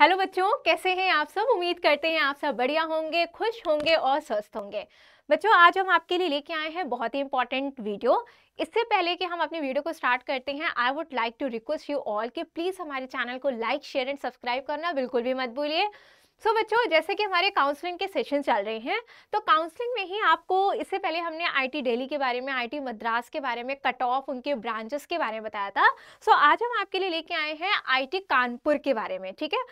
hello बच्चों कैसे हैं आप सब उम्मीद करते हैं आप सब बढ़िया होंगे खुश होंगे और स्वस्थ होंगे बच्चों आज हम आपके लिए लेके आए हैं बहुत ही इंपॉर्टेंट वीडियो इससे पहले कि हम अपने वीडियो को स्टार्ट करते हैं I would like to request you all कि प्लीज़ हमारे चैनल को लाइक शेयर एंड सब्सक्राइब करना बिल्कुल भी मत भूलिए सो so, बच्चों जैसे कि हमारे काउंसलिंग के सेशन चल रहे हैं तो काउंसलिंग में ही आपको इससे पहले हमने आईटी दिल्ली के बारे में आईटी मद्रास के बारे में कट ऑफ उनके ब्रांचेस के बारे में बताया था सो so, आज हम आपके लिए लेके आए हैं आईटी कानपुर के बारे में ठीक है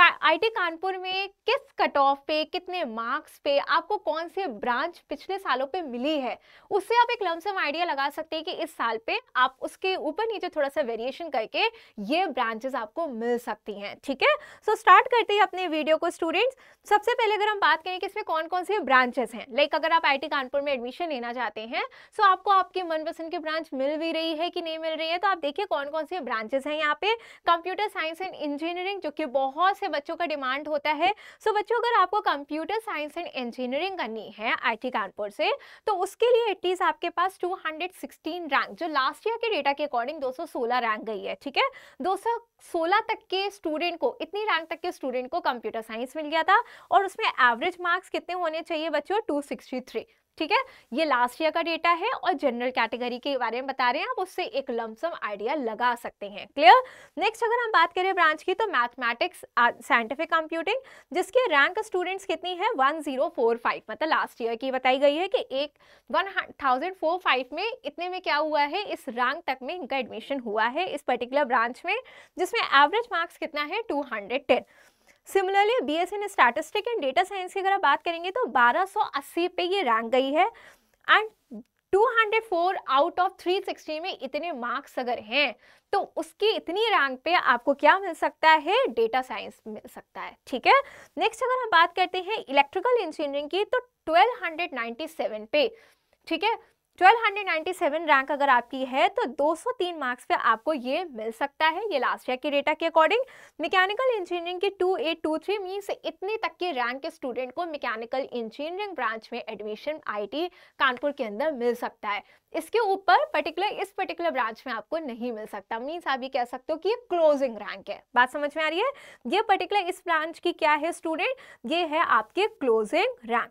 आईटी कानपुर में किस कट ऑफ पे कितने मार्क्स पे आपको कौन से ब्रांच पिछले सालों पे मिली है उससे आप एक लमसम आइडिया लगा सकते हैं कि इस साल पे आप उसके ऊपर नीचे थोड़ा सा वेरिएशन करके ये ब्रांचेस आपको मिल सकती हैं ठीक है सो स्टार्ट करते हैं अपने वीडियो को स्टूडेंट्स सबसे पहले अगर हम बात करें कि इसमें कौन कौन से ब्रांचेस हैं लाइक अगर आप आई कानपुर में एडमिशन लेना चाहते हैं सो so आपको आपकी मनपसंद की ब्रांच मिल भी रही है कि नहीं मिल रही है तो आप देखिए कौन कौन से ब्रांचेस हैं यहाँ पे कंप्यूटर साइंस एंड इंजीनियरिंग जो कि बहुत से से बच्चों का डिमांड होता है सो so, बच्चों अगर आपको कंप्यूटर साइंस एंड इंजीनियरिंग करनी है आईटी कानपुर से तो उसके लिए एटलीस्ट आपके पास 216 रैंक जो लास्ट ईयर के डेटा के अकॉर्डिंग 216 रैंक गई है ठीक है 216 तक के स्टूडेंट को इतनी रैंक तक के स्टूडेंट को कंप्यूटर साइंस मिल गया था और उसमें एवरेज मार्क्स कितने होने चाहिए बच्चों टू ठीक है ये लास्ट ईयर का डेटा है और जनरल कैटेगरी के बारे में बता रहे हैं आप उससे एक लमसम आइडिया लगा सकते हैं क्लियर नेक्स्ट अगर हम बात करें ब्रांच की तो मैथमेटिक्स साइंटिफिक कंप्यूटिंग जिसके रैंक स्टूडेंट्स कितनी है 1045 मतलब लास्ट ईयर की बताई गई है कि एक वन में इतने में क्या हुआ है इस रैंक तक में इनका एडमिशन हुआ है इस पर्टिकुलर ब्रांच में जिसमें एवरेज मार्क्स कितना है two similarly B S in statistic and data science की अगर आप बात करेंगे तो 1280 पे ये रैंक गई है एंड 204 आउट ऑफ 360 में इतने मार्क्स अगर हैं तो उसकी इतनी रैंक पे आपको क्या मिल सकता है डेटा साइंस मिल सकता है ठीक है नेक्स्ट अगर हम बात करते हैं इलेक्ट्रिकल इंजीनियरिंग की तो 1297 पे ठीक है 1297 रैंक अगर आपकी है तो 203 मार्क्स पे आपको ये मिल सकता है ये लास्ट ईयर के डेटा के अकॉर्डिंग मैकेनिकल इंजीनियरिंग के 2823 एट मींस इतने तक के रैंक के स्टूडेंट को मैकेनिकल इंजीनियरिंग ब्रांच में एडमिशन आईटी कानपुर के अंदर मिल सकता है इसके ऊपर पर्टिकुलर इस पर्टिकुलर ब्रांच में आपको नहीं मिल सकता मीन्स आप ये कह सकते हो कि ये क्लोजिंग रैंक है बात समझ में आ रही है ये पर्टिकुलर इस ब्रांच की क्या है स्टूडेंट ये है आपके क्लोजिंग रैंक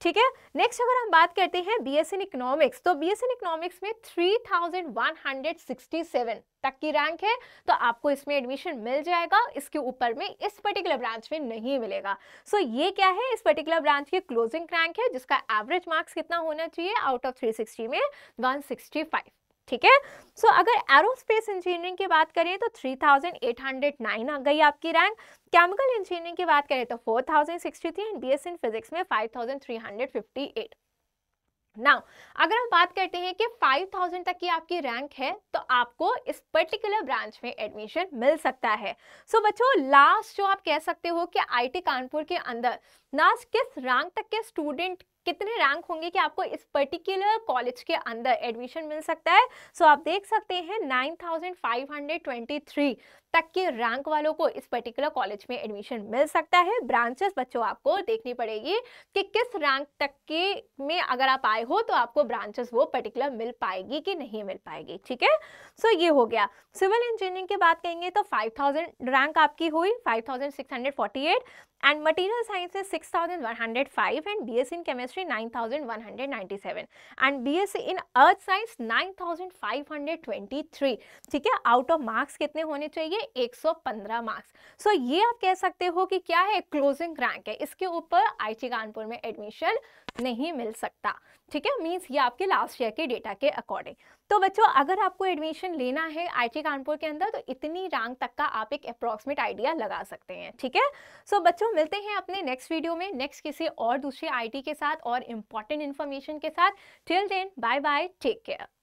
ठीक है नेक्स्ट अगर हम बात करते हैं बी एस इन इकोनॉमिक्स तो बी एस इन इकोनॉमिक्स में 3167 तक की रैंक है तो आपको इसमें एडमिशन मिल जाएगा इसके ऊपर में इस पर्टिकुलर ब्रांच में नहीं मिलेगा सो so, ये क्या है इस पर्टिकुलर ब्रांच की क्लोजिंग रैंक है जिसका एवरेज मार्क्स कितना होना चाहिए आउट ऑफ 360 में 165 ठीक है सो अगर एरोस्पेस इंजीनियरिंग की बात करें तो 3809 आ गई आपकी रैंक केमिकल इंजीनियरिंग की बात करें तो 4063 एंड बीएससी इन फिजिक्स में 5358 Now, अगर हम बात करते हैं कि 5000 तक की आपकी रैंक है तो आपको इस पर्टिकुलर ब्रांच में एडमिशन मिल सकता है सो so, बच्चों लास्ट जो आप कह सकते हो कि आईटी कानपुर के अंदर लास्ट किस रैंक तक के स्टूडेंट कितने रैंक होंगे कि आपको इस पर्टिकुलर कॉलेज के अंदर एडमिशन मिल सकता है सो so, आप देख सकते हैं 9523 तक के रैंक वालों को इस पर्टिकुलर कॉलेज में एडमिशन मिल सकता है ब्रांचेस बच्चों आपको देखनी पड़ेगी कि किस रैंक तक के में अगर आप आए हो तो आपको ब्रांचेस वो पर्टिकुलर मिल पाएगी कि नहीं मिल पाएगी ठीक है सो ये हो गया सिविल इंजीनियरिंग की बात कहेंगे तो 5000 रैंक आपकी हुई 5648 and material science is 6105 and BSc in chemistry 9197 and BSc in earth science 9523 ठीक है आउट ऑफ मार्क्स कितने होने चाहिए 115 मार्क्स सो so, ये आप कह सकते हो कि क्या है क्लोजिंग रैंक है इसके ऊपर आई कानपुर में एडमिशन नहीं मिल सकता ठीक है मीन्स ये आपके लास्ट ईयर के डेटा के अकॉर्डिंग तो बच्चों अगर आपको एडमिशन लेना है आईटी कानपुर के अंदर तो इतनी रैंक तक का आप एक अप्रॉक्सिमेट आइडिया लगा सकते हैं ठीक है सो so, बच्चों मिलते हैं अपने नेक्स्ट वीडियो में नेक्स्ट किसी और दूसरे आईटी के साथ और इम्पॉर्टेंट इन्फॉर्मेशन के साथ till then bye bye take care